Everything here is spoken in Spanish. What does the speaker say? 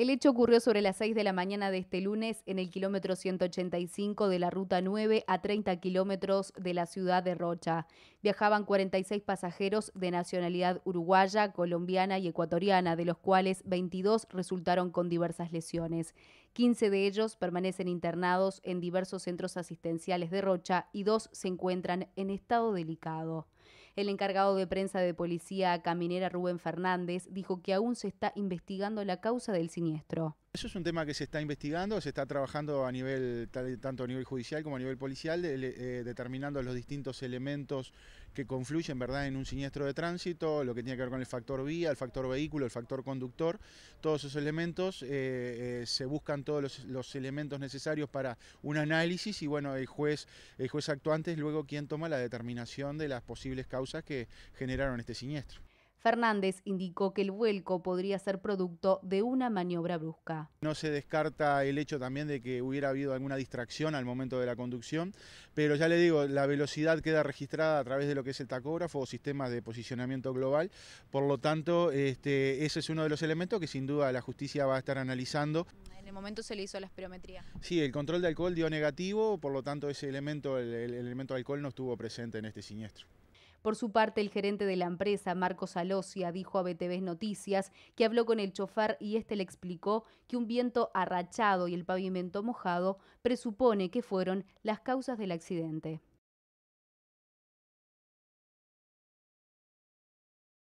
El hecho ocurrió sobre las 6 de la mañana de este lunes en el kilómetro 185 de la ruta 9 a 30 kilómetros de la ciudad de Rocha. Viajaban 46 pasajeros de nacionalidad uruguaya, colombiana y ecuatoriana, de los cuales 22 resultaron con diversas lesiones. 15 de ellos permanecen internados en diversos centros asistenciales de Rocha y dos se encuentran en estado delicado. El encargado de prensa de policía caminera Rubén Fernández dijo que aún se está investigando la causa del siniestro. Eso es un tema que se está investigando, se está trabajando a nivel, tanto a nivel judicial como a nivel policial, eh, determinando los distintos elementos que confluyen ¿verdad? en un siniestro de tránsito, lo que tiene que ver con el factor vía, el factor vehículo, el factor conductor, todos esos elementos, eh, eh, se buscan todos los, los, elementos necesarios para un análisis y bueno, el juez, el juez actuante es luego quien toma la determinación de las posibles causas que generaron este siniestro. Fernández indicó que el vuelco podría ser producto de una maniobra brusca. No se descarta el hecho también de que hubiera habido alguna distracción al momento de la conducción, pero ya le digo, la velocidad queda registrada a través de lo que es el tacógrafo o sistemas de posicionamiento global, por lo tanto, este, ese es uno de los elementos que sin duda la justicia va a estar analizando. En el momento se le hizo la espirometría. Sí, el control de alcohol dio negativo, por lo tanto ese elemento, el, el elemento de alcohol no estuvo presente en este siniestro. Por su parte, el gerente de la empresa, Marcos Alosia, dijo a BTV Noticias que habló con el chofer y éste le explicó que un viento arrachado y el pavimento mojado presupone que fueron las causas del accidente.